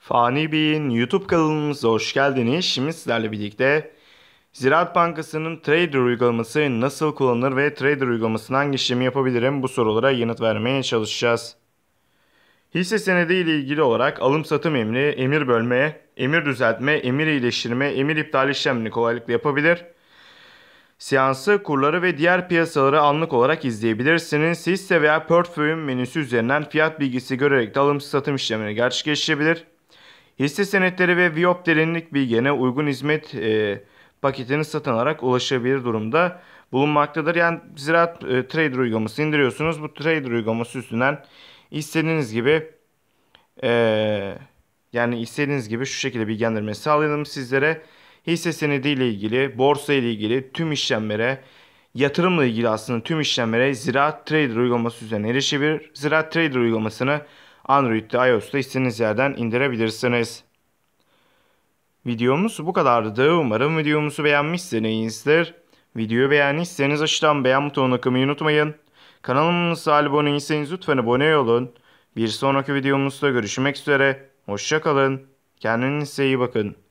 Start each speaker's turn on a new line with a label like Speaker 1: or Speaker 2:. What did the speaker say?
Speaker 1: Fani Bey'in YouTube kanalımıza hoş geldiniz. Şimdi sizlerle birlikte Ziraat Bankası'nın Trader uygulaması nasıl kullanılır ve Trader uygulamasından hangi işlemi yapabilirim bu sorulara yanıt vermeye çalışacağız. Hisse senedi ile ilgili olarak alım satım emri, emir bölme, emir düzeltme, emir iyileştirme, emir iptal işlemini kolaylıkla yapabilir. Seansı, kurları ve diğer piyasaları anlık olarak izleyebilirsiniz. Hisse veya portföyün menüsü üzerinden fiyat bilgisi görerek de alım satım işlemini gerçekleştirebilir. Hisse senetleri ve Viop derinlik bilgene uygun hizmet e, paketini satın alarak ulaşabilir durumda bulunmaktadır. Yani Ziraat e, Trader uygulaması indiriyorsunuz. Bu Trader uygulaması üstünden istediğiniz gibi e, yani istediğiniz gibi şu şekilde bilgilendirme sağlayalım sizlere. Hisse senedi ile ilgili, borsa ile ilgili tüm işlemlere, yatırımla ilgili aslında tüm işlemlere Ziraat Trader uygulaması üzerine erişebilir. Ziraat Trader uygulamasını Android'de, iOS'ta istediğiniz yerden indirebilirsiniz. Videomuz bu kadardı. Umarım videomuzu beğenmişsinizdir. Videoyu beğendiyseniz aşağıdan beğen butonuna kımayı unutmayın. Kanalımıza abone değilseniz lütfen abone olun. Bir sonraki videomuzda görüşmek üzere. Hoşçakalın. Kendinize iyi bakın.